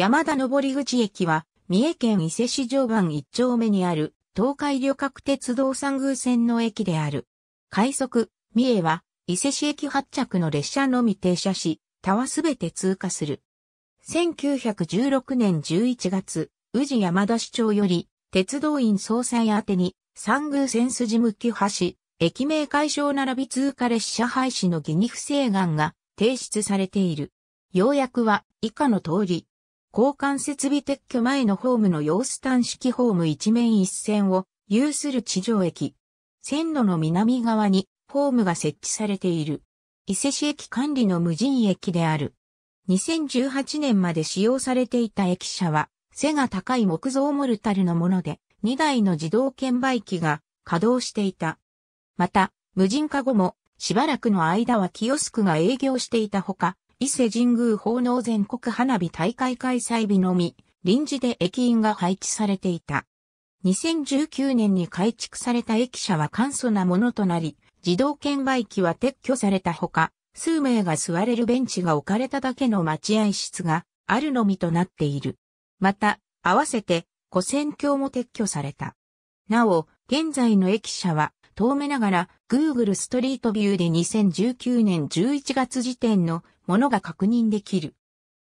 山田登口駅は、三重県伊勢市常磐一丁目にある、東海旅客鉄道三宮線の駅である。快速、三重は、伊勢市駅発着の列車のみ停車し、他はすべて通過する。1916年11月、宇治山田市長より、鉄道院総裁宛てに、三宮線筋向き橋、駅名解消並び通過列車廃止の疑似不正願が提出されている。要約は以下の通り、交換設備撤去前のホームの様子端式ホーム一面一線を有する地上駅。線路の南側にホームが設置されている。伊勢市駅管理の無人駅である。2018年まで使用されていた駅舎は、背が高い木造モルタルのもので、2台の自動券売機が稼働していた。また、無人化後も、しばらくの間はキオスクが営業していたほか、伊勢神宮奉納全国花火大会開催日のみ、臨時で駅員が配置されていた。2019年に改築された駅舎は簡素なものとなり、自動券売機は撤去されたほか、数名が座れるベンチが置かれただけの待合室があるのみとなっている。また、合わせて、古戦橋も撤去された。なお、現在の駅舎は、遠めながら Google ストリートビューで2019年11月時点のものが確認できる。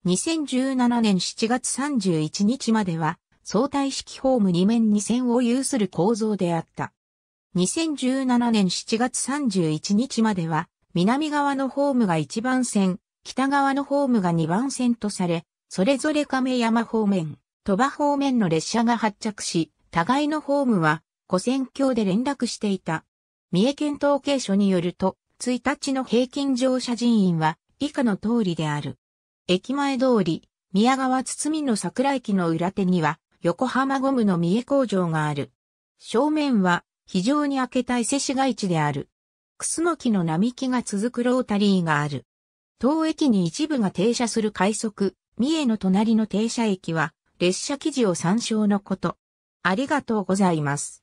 2017年7月31日までは相対式ホーム2面2線を有する構造であった。2017年7月31日までは南側のホームが1番線、北側のホームが2番線とされ、それぞれ亀山方面、鳥羽方面の列車が発着し、互いのホームは古戦況で連絡していた。三重県統計所によると、1日の平均乗車人員は以下の通りである。駅前通り、宮川堤の桜駅の裏手には、横浜ゴムの三重工場がある。正面は、非常に開けた伊勢市街地である。楠スノの並木が続くロータリーがある。当駅に一部が停車する快速、三重の隣の停車駅は、列車記事を参照のこと。ありがとうございます。